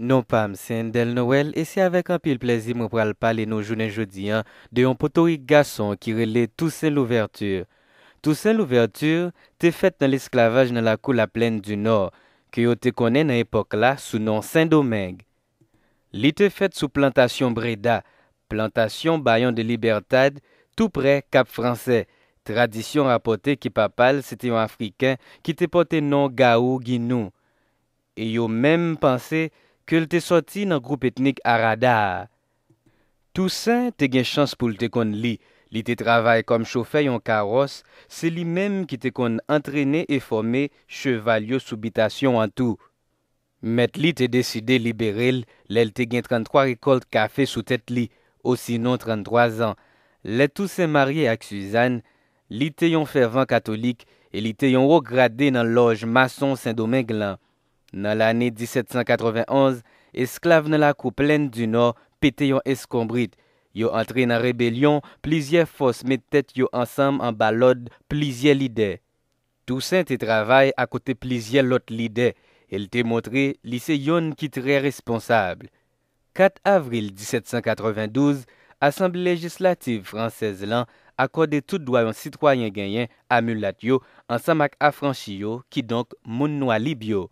Non pam, c'est Del Noël et c'est avec un pile plaisir que parle parler nos journées jeudi hein, de un potorique garçon qui cette Toussaint l'ouverture. Toussaint l'ouverture t'es faite dans l'esclavage dans la cour la plaine du Nord, que yo te connaît dans l'époque là sous nom Saint-Domingue. Il te faite sous plantation Breda, plantation Bayon de Libertad, tout près Cap Français. Tradition rapportée qui papal, c'était un Africain qui te porté nom Gaou Guinou. Et yo même pensé ke l te soti nan groupe etnik Aradar. Toussaint te gen chans pou l te kon li, li te travay kom choufe yon karos, se li menm ki te kon entrene e fome cheval yo soubitasyon an tou. Met li te deside libere l, l el te gen 33 rekolt kafe sou tete li, osinon 33 an. Le Toussaint marye ak Suzanne, li te yon fervan katolik, e li te yon rograde nan loj mason Saint-Domingue-Lan. Nan l'anè 1791, esklave nan la koup lèn du nor pète yon eskombrit. Yo antre nan rebelyon, plizye fos met tèt yo ansam an balod plizye lidè. Tou sen te travay akote plizye lot lidè, el te motre lise yon ki tre responsable. Kat avril 1792, Assemble Legislative fransèze lan akode tout doy yon sitwayen genyen amulat yo ansam ak afranchi yo ki donk moun noua libyo.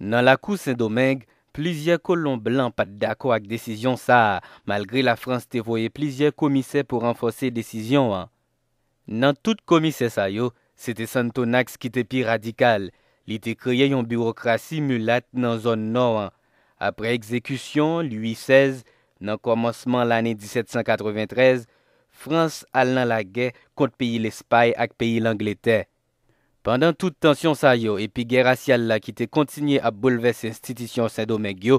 Nan lakou Saint-Domingue, plizye kolon blan pat dako ak desizyon sa, malgre la Frans te voye plizye komise pou renfose desizyon an. Nan tout komise sa yo, se te santo naks ki te pi radikal, li te kreye yon birokrasi mulat nan zon non an. Apre ekzekusyon, l'U.I. 16, nan komosman l'anen 1793, Frans al nan la ge kont peyi l'Espaye ak peyi l'Angleterre. Pendan tout tensyon sa yo, epi gerasyal la ki te kontinye ap bouleves institisyon Saint-Domingue yo,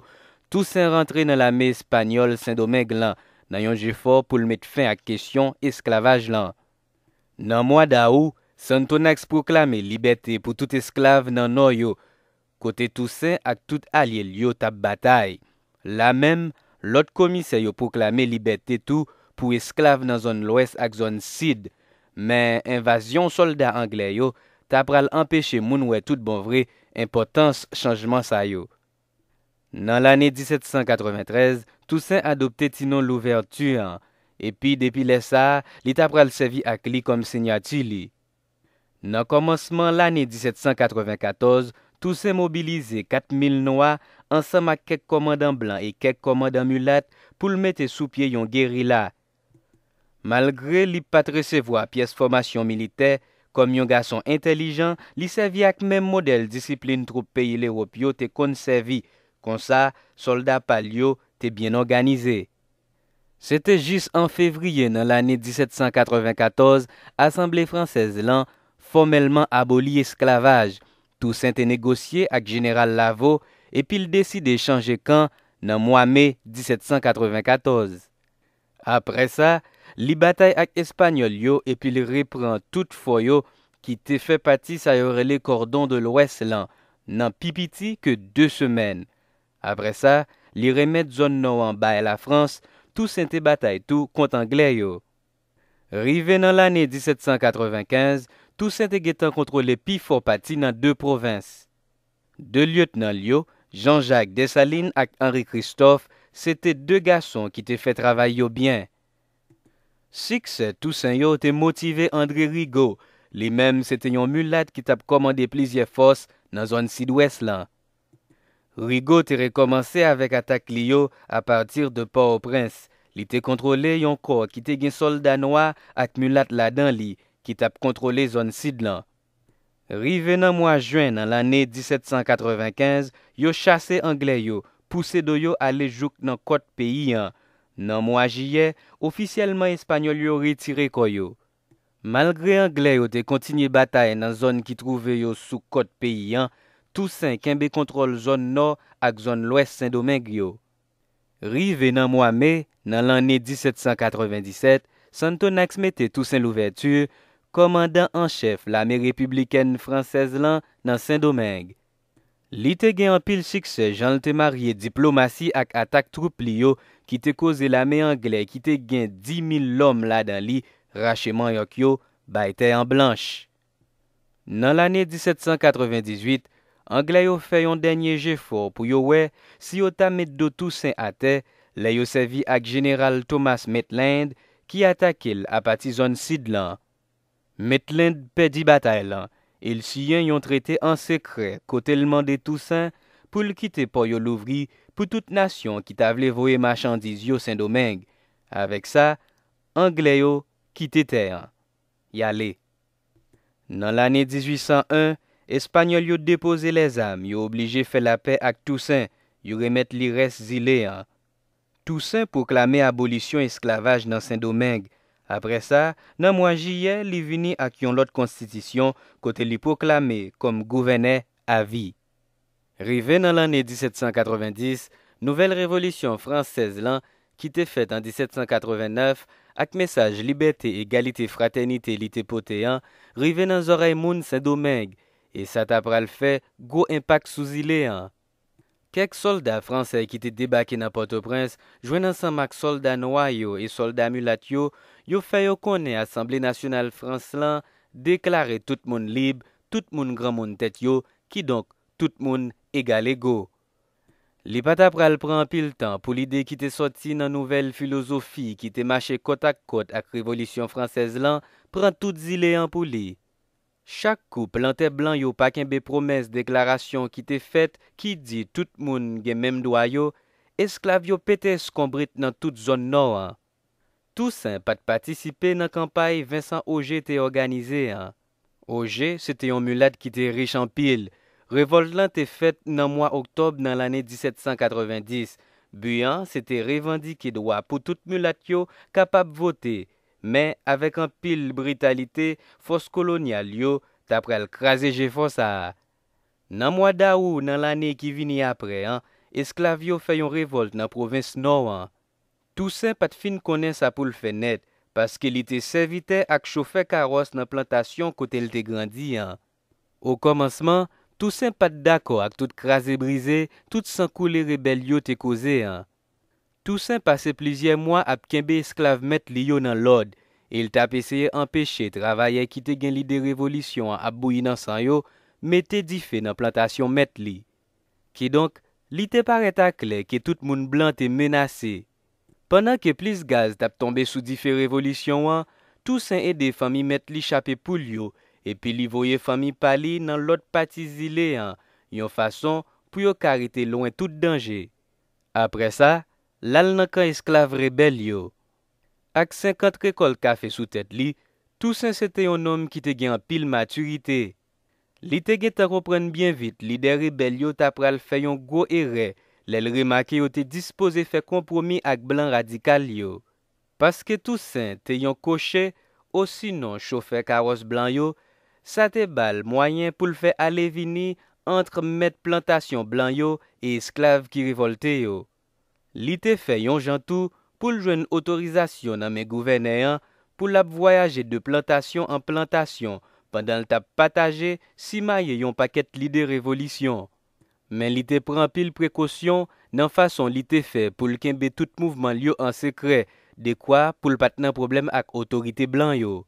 tout sen rentre nan la me espanyol Saint-Domingue lan, nan yon jifor pou l met fin ak kesyon esklavaj lan. Nan mwa da ou, sentou naks proklame libette pou tout esklav nan nou yo, kote tout sen ak tout alye liyo tap batay. La men, lot komise yo proklame libette tou pou esklav nan zon lwes ak zon sid, men invasyon soldat angley yo, tap pral empèche moun wè tout bon vre, impotans chanjman sa yo. Nan l'anè 1793, tout sè adopte ti non l'ouverture, epi depi lè sa, li tap pral sevi ak li kom sènya ti li. Nan komanseman l'anè 1794, tout sè mobilize kat mil noa, ansama kek komandan blan e kek komandan mulat pou l'mète sou pie yon gerila. Malgré li patre sevo a pièse formasyon milité, Kom yon gason entelijan, li sevi ak men model disiplin troupe peyi le wop yo te konservi. Konsa, soldat pal yo te bien organizé. Sete jis an fevriye nan l ane 1794, Assemble Fransez lan formelman aboli esklavaj. Tous ente negosye ak General Lavo epil deside chanje kan nan mwa me 1794. Apre sa... Li batay ak Espanyol yo epi li repran tout fo yo ki te fe pati sa yorele kordon de l'Ouest lan nan pi piti ke 2 semen. Apre sa, li remet zon nou an baye la Frans tou se te batay tou kont Angle yo. Rive nan l'anen 1795, tou se te getan kontrole pi fo pati nan 2 provins. De lieutenant yo, Jean-Jacques Dessalines ak Henri Christophe se te 2 gason ki te fe travay yo bien. Sikse, tousen yo te motive André Rigaud, li mem se te yon mulat ki tap komande plizye fos nan zon Sidwes lan. Rigaud te rekomansè avèk atak li yo apatir de pa ou prens, li te kontrole yon kor ki te gen solda noa ak mulat la dan li ki tap kontrole zon Sid lan. Rive nan mwa juen nan l ane 1795, yo chase Angle yo, pousse do yo ale jouk nan kot peyi an. Nan mwa jye, ofisyeleman Espanyol yo retire koyo. Malgre Angle yo te kontinye batay nan zon ki trouve yo sou kote peyi an, Toussaint kenbe kontrol zon nor ak zon lwes Saint-Domingue yo. Rive nan mwa me, nan lanné 1797, Santonax mette Toussaint l'ouverture, komandan an chef la me republiken fransèz lan nan Saint-Domingue. Li te gen an pil sikse jan lte marye diplomasi ak atak troup li yo ki te koze lame Angle ki te gen 10.000 lom la dan li, rache man yok yo, bayte an blanche. Nan l ane 1798, Angle yo fe yon denye jefor pou yo we si yo ta med do tousen ate, le yo sevi ak general Thomas Maitland ki atak el apati zon Sid lan. Maitland pe di batay lan. El si yon yon trete an sekre kote lman de Toussaint pou l kite po yo louvri pou tout nasyon ki ta vle voe machandiz yo Saint-Domingue. Awek sa, Angle yo kite te an. Yale. Nan l ane 1801, Espanyol yo depose les am, yo oblige fe la pe ak Toussaint, yo remet li res zile an. Toussaint pou klame abolisyon esklavaj nan Saint-Domingue. Apre sa, nan mwen jye li vini ak yon lot konstitisyon kote li poklame kom gouvene avi. Rive nan l ane 1790, nouvel revolisyon fransez lan ki te fet an 1789 ak mesaj liberté, egalité, fraternité li te pote an, rive nan zorey moun sè domèg, e sa tap pral fè gwo impak souzile an. Kek solda franse ki te debake nan Port-au-Prince, jwen ansan mak solda noua yo e solda amulat yo, yo fè yo kone Assemblé Nationale France-Lan, deklare tout moun lib, tout moun gran moun tèt yo, ki donk tout moun egal ego. Li patapral pran pil tan pou li de ki te soti nan nouvel filosofi ki te mache kotak kot ak revolisyon fransez lan, pran tout zilean pou li. Chak koup lante blan yo paken be promes deklarasyon ki te fet ki di tout moun gen mem do a yo, esklav yo pete skombrit nan tout zon nou an. Tou sen pat patisipe nan kampay Vincent Auger te organize an. Auger se te yon mulat ki te riche an pil. Revolte lan te fet nan mwa oktob nan l ane 1790. Buyan se te revandi ki do a pou tout mulat yo kapap votey. Men, avek an pil britalite, fos kolonya liyo, tapre al kraze je fos a. Nan mwada ou nan lane ki vini apre, esklavyo fayon revolte nan provins nou. Tou sen pat fin konen sa pou l fenet, paske li te servite ak chofe karos nan plantasyon kote l te grandi. Ou komansman, tou sen pat dako ak tout kraze brize, tout sankou li rebel yo te koze. Tousen pase plizye mwa ap kenbe esklave met li yo nan lod, e il tap eseye anpeche travaye ki te gen li de revolisyon an ap bouye nan san yo, me te dife nan plantasyon met li. Ki donk, li te pare takle ke tout moun blan te menase. Pendan ke pliz gaz tap tombe sou dife revolisyon an, tousen ede fami met li chap e pou li yo, e pi li voye fami pali nan lod pati zile an, yon fason pou yo karite loin tout denje. Apre sa, lal nan kan esklave rebel yo. Ak 50 rekol kafe sou tet li, tousen se te yon nom ki te gen an pil maturite. Li te gen ta reprenn bien vit, li de rebel yo ta pral fe yon go erè, lel remake yo te dispose fe kompromi ak blan radikal yo. Paske tousen non te yon koshe, osi non chofe karos blan yo, sa te bal mwayen pou lfe alevini antre met plantasyon blan yo e esklave ki revolte yo. Li te fè yon jantou pou l jwen otorizasyon nan men gouvene an pou l ap voyaje de plantasyon an plantasyon pandan l tap pataje si maye yon paket li de revolisyon. Men li te pran pil prekosyon nan fason li te fè pou l kenbe tout mouvman li yo an sekre de kwa pou l pat nan problem ak otorite blan yo.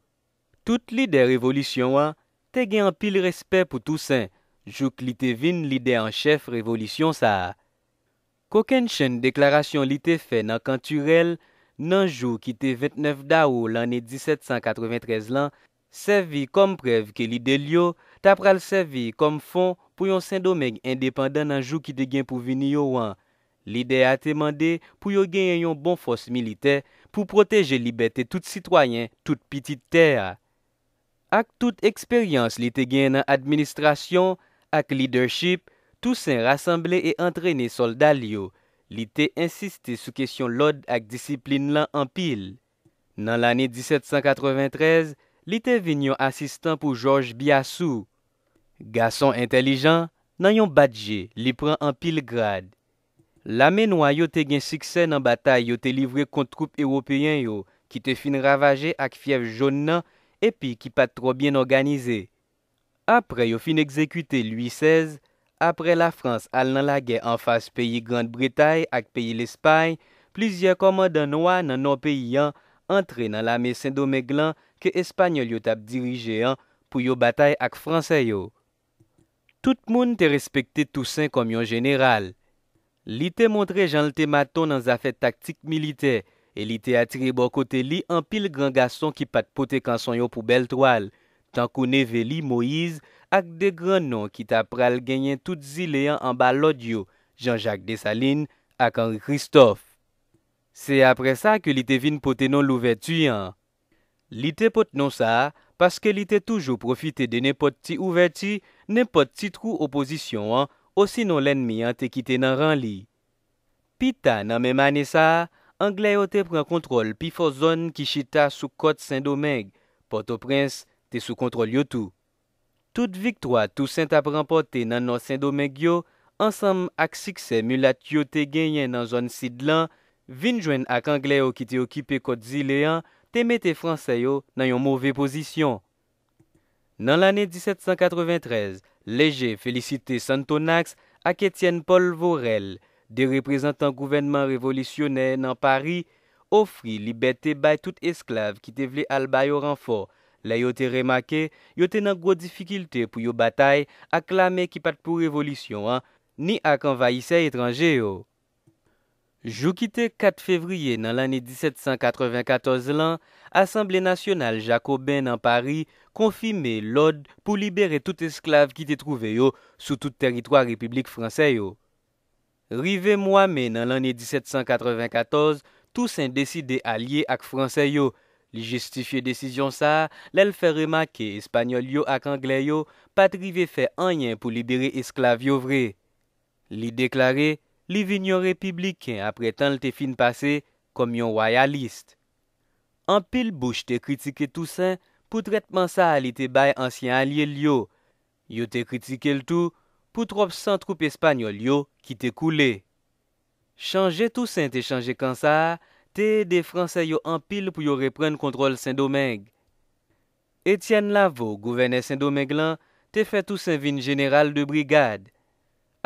Tout li de revolisyon an te gen pil respè pou tousen jouk li te vin li de an chef revolisyon sa a. Kouken chen deklarasyon li te fe nan kanturel, nan jou ki te 29 da ou l ane 1793 lan, sevi kom prev ke li de li yo, tapral sevi kom fon pou yon sendomeg independant nan jou ki te gen pou vini yo an. Li de a te mande pou yo gen yon bon fos milite pou proteje li bete tout sitwayen, tout piti te a. Ak tout eksperyans li te gen nan administrasyon, ak lidership, tousen rassemble e entrene soldal yo, li te insisti sou kesyon lod ak disiplin lan anpil. Nan l'anye 1793, li te vin yon asistan pou George Biasou. Gason intelijan, nan yon badje, li pran anpil grad. La menwa yo te gen suksen nan batay yo te livre kont troupe Ewopiyen yo, ki te fin ravaje ak fiev joun nan, epi ki pat tro bien organize. Apre yo fin ekzekute l'U16, apre la Frans al nan la gen an fase peyi Grand Britaille ak peyi l'Espagne, plizye komanda noua nan noua peyi an, antre nan la mesen do Meglan ke Espanyol yo tap dirije an pou yo batay ak Fransay yo. Tout moun te respekte Toussaint kom yon general. Li te montre jan lte maton nan zafet taktik milite, e li te atire bo kote li an pil gran gaston ki pat pote kanson yo pou Beltwal, tankou neve li Moïse, ak de gran non ki ta pral genyen tout zile an an ba lodyo, jan Jacques de Saline ak Henri Christophe. Se apre sa ke li te vin pote non louvertu yan. Li te pote non sa, paske li te toujou profite de ne pote ti ouvertu, ne pote ti trou oposisyon an, osi non lenmi an te kite nan ran li. Pi ta nan menmane sa, angle yo te pren kontrol pi fozon ki chita sou kote Saint-Domingue, poto prens te sou kontrol yotou. Tout victoire tout s'intap remporté nan no Saint-Domingue yo, ansam ak sikse mulat yo te genyen nan zon Sidlan, vinjwen ak Anglè yo ki te okipe Kotsilean, te mette Fransè yo nan yon mouvè posisyon. Nan l'année 1793, leje felicite Santonax ak Etienne Paul Vorel, de reprezentant gouvernement révolutionnaire nan Paris, ofri liberté bay tout esclave ki te vle al bayo renfort, La yo te remake, yo te nan gwo difikilte pou yo batay ak la me ki pat pou revolisyon an, ni ak anvayise etranje yo. Jou kite 4 fevriye nan lani 1794 lan, Assemble Nationale Jacobin nan Paris konfime lode pou libere tout esklav ki te trouve yo sou tout teritwa Republik Fransay yo. Rive mwame nan lani 1794, tous endeside a liye ak Fransay yo. Li justifiye desisyon sa, lèl fè remake espanyol yo ak angley yo patrive fè anyen pou li bere esklav yo vre. Li deklare, li vin yo republiken apre tan lte fin pase kom yon wayaliste. An pil bouche te kritike tousen pou tretman sa li te bay ansyen alye yo. Yo te kritike l tou pou trop san troupe espanyol yo ki te koule. Chanje tousen te chanje kansa a, te de Fransè yo anpil pou yo repren kontrol Saint-Domingue. Etienne Laveau, gouvenè Saint-Domingue lan, te fè Toussaint vin general de brigade.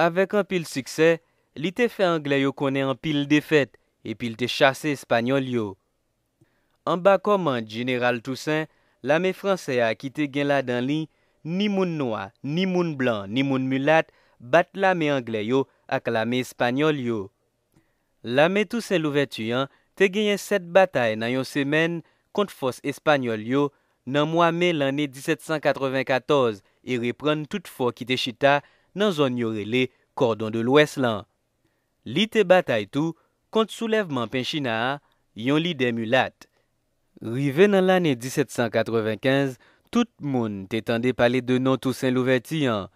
Avèk anpil suksè, li te fè Anglè yo konè anpil defèt, epil te chase Espanyol yo. Anba koman, General Toussaint, la me Fransè a akite gen la dan li, ni moun noa, ni moun blan, ni moun mulat, bat la me Anglè yo ak la me Espanyol yo. La me Toussaint louve tuyan, te genyen set batay nan yon semen kont fos espanyol yo nan mwa me l ane 1794 e ripren tout fò ki te chita nan zon yorele kordon de l ouest lan. Li te batay tou kont soulevman penchina a, yon li demulat. Rive nan l ane 1795, tout moun te tende pale de non tou sen louverti an.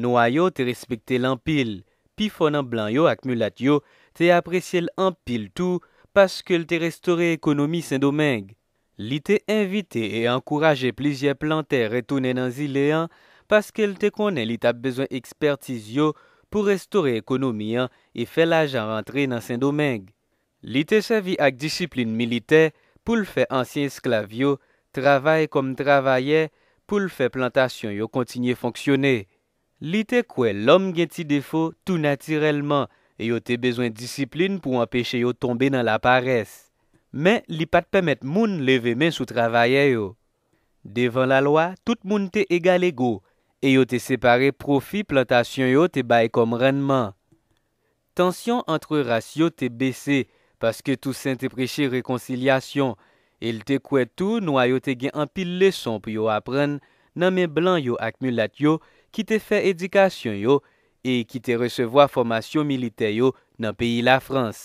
Nou a yo te respekte l anpil, pi fonan blan yo ak mulat yo te apresye l anpil tou parce qu'elle t'est restauré économie Saint-Domingue. L'ité invité et encouragé plusieurs plantaires retourner dans l'île, parce qu'elle te connaît l'ité a besoin d'expertise pour restaurer l'économie hein, et faire l'argent rentrer dans Saint-Domingue. L'ité servi avec discipline militaire pour faire ancien esclavio, travail comme travailleur pour le faire plantation yo continuer fonctionner. L'ité quoi l'homme a défaut tout naturellement e yo te bezwen disiplin pou anpeche yo tombe nan la pares. Men, li pat pemet moun leve men sou travaye yo. Devan la lwa, tout moun te egal ego, e yo te separe profi plantasyon yo te baye kom renman. Tansyon antre rasyon te bese, paske tou sent te preche rekoncilyasyon, el te kwe tou nou a yo te gen anpil leson pou yo apren, nan men blan yo akmulat yo ki te fe edikasyon yo e ki te recevoa formasyon militeyo nan peyi la Frans.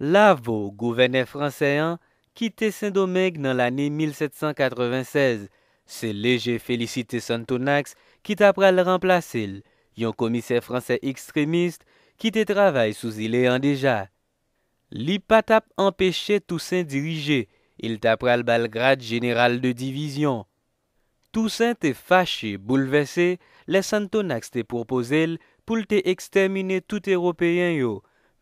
Lavo, gouverne franseyan, ki te s'indomek nan l'anè 1796. Se leje felicite Santonax ki tapre al remplase il, yon komise franse ekstremist ki te travay sou zile an deja. Li Patap empèche tout s'indirije, il tapre al balgrad general de divizyon. Toussaint te fache, boulevesse, lè Santonax te propose l pou l te ekstermine tout Européen yo.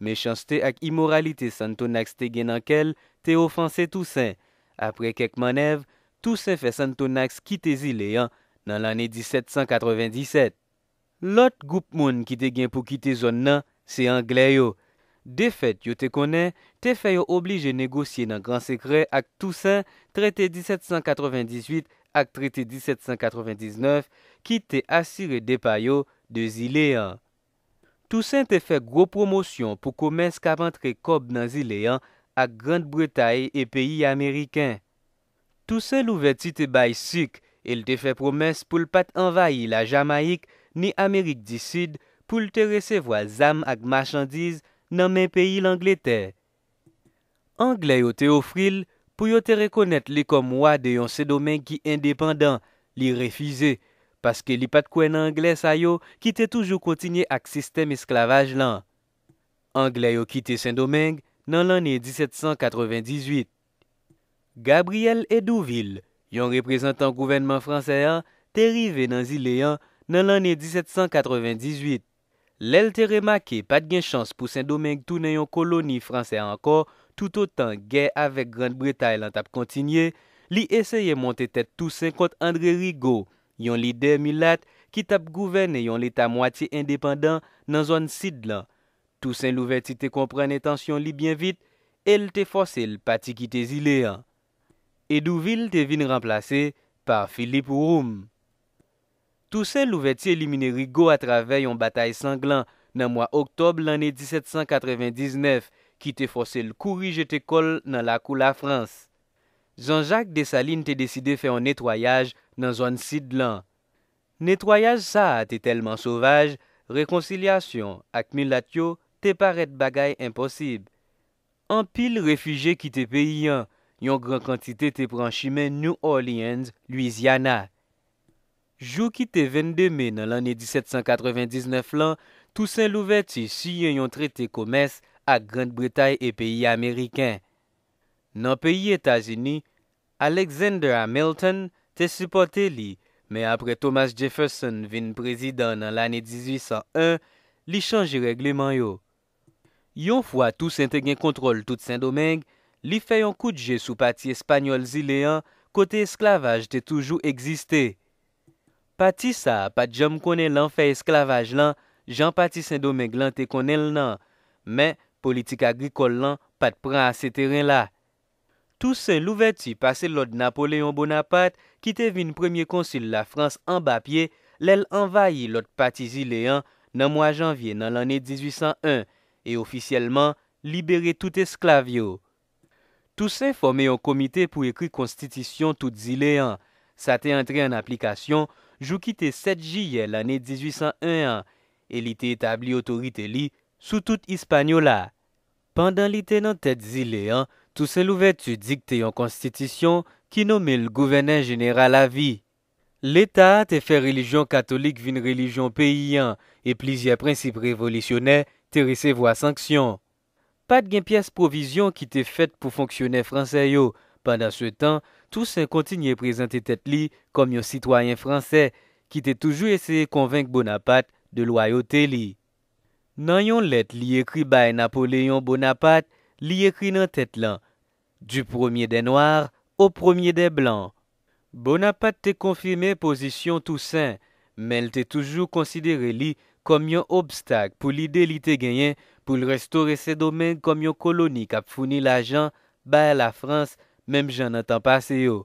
Mèchanste ak imoralite Santonax te gen nankel te ofanse Toussaint. Apre kek manev, Toussaint fe Santonax kite zile yan nan l ane 1797. Lot goup moun ki te gen pou kite zon nan, se Anglè yo. De fet yo te konen, te fè yo oblige negosye nan gran sekre ak Toussaint trete 1798 ak trete 1799 ki te asire depay yo de Zilean. Tousen te fe gro promosyon pou komens ka vantre kob nan Zilean ak Grande Bretaye e peyi Ameriken. Tousen lou veti te bay syk, el te fe promes pou l pat envayi la Jamaik ni Amerik di syd pou l te resevoa zam ak machandiz nan men peyi l Anglete. Angle yo te ofril, pou yo te rekonet li kom wade yon Saint-Domingue ki indépendant li refize, paske li pat kwen Anglè sa yo ki te toujou kontinye ak sistem esklavaj lan. Anglè yo kite Saint-Domingue nan l'anè 1798. Gabriel Edouville, yon reprezentant kouvennman fransè an, te rive nan zile an nan l'anè 1798. Lèl te remake pat gen chans pou Saint-Domingue tou nan yon koloni fransè an kor toutotan gey avek Grand Bretailan tap kontinye, li eseye monte tet Toussaint kont Andre Rigaud, yon lider milat ki tap gouvene yon leta mwati independant nan zon Sidlan. Toussaint Louveti te komprene etansyon li bien vit, el te fosil pati ki te zilean. Edouville te vin remplase par Philippe Roum. Toussaint Louveti elimine Rigaud a trave yon batay sanglan nan mwa oktob lane 1799, ki te fose l'kouri jete kol nan la kou la Frans. Jean-Jacques Dessalines te deside fè an netoyaj nan zwan Sidlan. Netoyaj sa te telman souvaj, rekonsilyasyon ak Milatyo te paret bagay imposib. An pil refuge ki te peyi an, yon gran kantite te pranchime New Orleans, Louisiana. Jou ki te vendeme nan lany 1799 lan, tou sen louveti si yon yon trete koumesse, ak Grand Bretaye e peyi Ameriken. Nan peyi Etasini, Alexander Hamilton te supporte li, men apre Thomas Jefferson vin prezidant nan l'anye 1801, li chanje regleman yo. Yon fwa tou s'integyen kontrol tout Saint-Domingue, li fè yon koutje sou pati Espanyol zilean, kote esklavaj te toujou egziste. Pati sa, pati jom konen lan fè esklavaj lan, jan pati Saint-Domingue lan te konen l nan, men, politik agrikollan pat pran a se teren la. Tousen louveti pase lot Napoléon Bonaparte kitevin premier konsil la Frans en bapye lèl envayi lot pati zilean nan mwa janvye nan l ane 1801 e ofisyeleman libere tout esklavyo. Tousen fome yo komite pou ekri konstitisyon tout zilean. Sa te antre an aplikasyon jou kite 7 jye l ane 1801 an e li te etabli otorite li Soutout Hispanyola. Pandan li tenant et zilean, tout se louvetu dikte yon konstitisyon ki nomil gouvenen jenera lavi. L'Etat te fe relijon katolik vin relijon peyyan e plizye prinsip revolisyonè te resevo a sanksyon. Pat gen pyes provizyon ki te fet pou fonksyonè franseyo. Pandan se tan, tout se kontinye prezante tet li kom yon sitwayen franse ki te toujou eseye konvenk bonapat de loyote li. Nan yon let li ekri bay Napoléon Bonaparte, li ekri nan tèt lan, du premier de noir au premier de blanc. Bonaparte te konfirmè posisyon tout sè, men te toujou konsidere li kom yon obstak pou li delite genyen pou l restore se domen kom yon kolonik ap founi la jan bay la Frans, menm jan nan tan pase yo.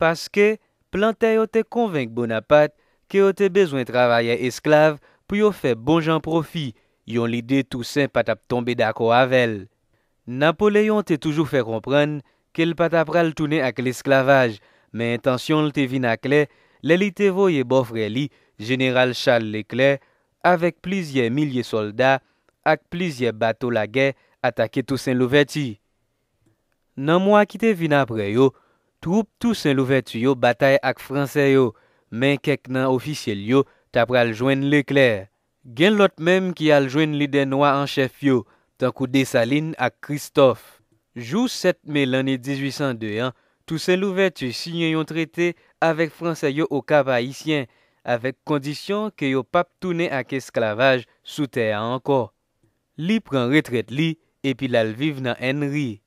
Paske, plantè yo te konvenk Bonaparte ke yo te bezwen travaye esklav pou yo fe bon jan profi yon lide Toussaint pat ap tombe dako avel. Napoléon te toujou fè kompren, kel pat ap pral toune ak l'esklavaj, men intensyon te vin ak lè, lè li te voye bovre li, General Charles Leclerc, avek plizye milye soldat, ak plizye bato la gè, atake Toussaint Louvertie. Nan mwa ki te vin ap re yo, troupe Toussaint Louvertie yo batay ak franse yo, men kek nan ofisye li yo, tap pral jwen Leclerc. Gen lot menm ki al jwen li denwa an chef yo, tankou desaline ak Kristof. Jou 7 me lenni 1801, tousen louvertu si nyon yon trete avek franse yo o kaba hisyen, avek kondisyon ke yo pap toune ak esklavaj sou teya anko. Li pren retret li, epi lal vive nan henri.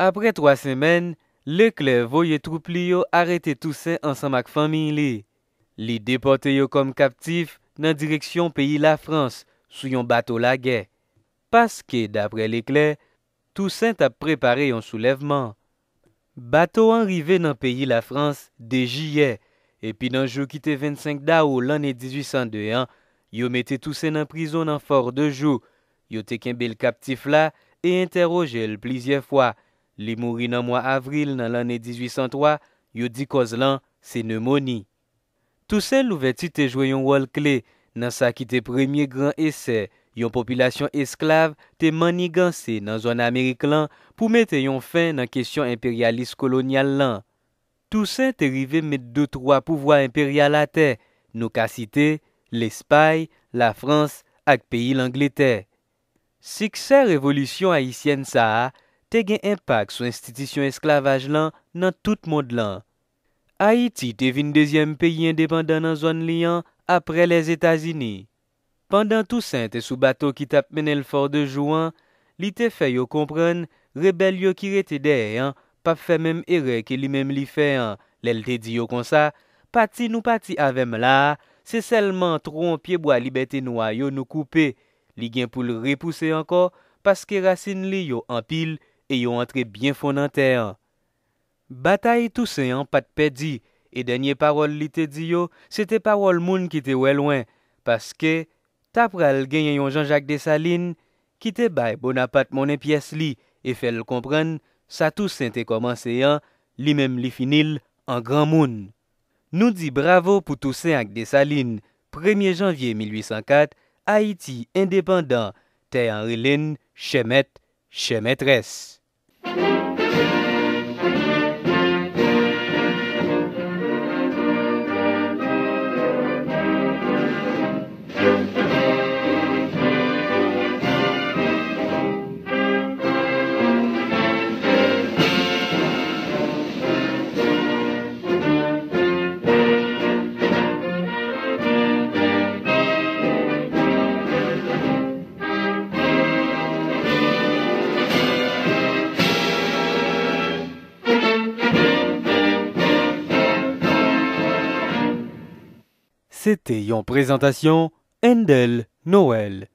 Apre 3 semen, le klev voye troupli yo arete tousen ansan mak familie. Li depote yo kom kaptif, nan direksyon peyi la Frans sou yon bato lagè. Paske, dapre lèk lè, tout sènt ap prepare yon soulevman. Bato anrive nan peyi la Frans de jyè, epi nan jou kite 25 da ou l'anè 1802 an, yon mette tout sè nan prizon nan for de jou. Yon te kembè l'kaptif la e interroge l'plizye fwa. Li mouri nan mwa avril nan l'anè 1803, yon di koz lan sè ne moni. Tousen louveti te jwe yon wol kle nan sa ki te premye gran ese, yon populasyon esklav te maniganse nan zon Amerik lan pou mette yon fin nan kesyon imperialist kolonyal lan. Tousen te rive mette de troa pouvoi imperialate, nou kasi te, l'Espaye, la Frans ak peyi l'Angleterre. Sikse revolutyon Haitienne sa a, te gen impak sou institisyon esklavaj lan nan tout mod lan. Haïti te vin deuxième pays indépendant nan zon li an apre les Etats-Unis. Pendant tout saint te sou bateau ki tap menel fort de jouan, li te fè yo kompren, rebel yo kire te dey an, pap fè mèm erè ke li mèm li fè an. Lèl te di yo konsa, pati nou pati avem la, se selman tron pyeboa li bete noa yo nou koupe. Li gen pou l repouse anko, paske rasin li yo anpil, e yo antre bien fon anter an. Batay tou sen an pat pedi, e denye parol li te di yo, se te parol moun ki te wè lwen, paske, tap ral gen yon janjak de sa lin, ki te bay bonapat mounen piyes li, e fel l kompren, sa tou sen te koman se an, li mem li finil, an gran moun. Nou di bravo pou tou sen ak de sa lin, 1 janvye 1804, Haiti, indépendant, te an rilin, chemet, chemet res. C'était en présentation Endel Noël.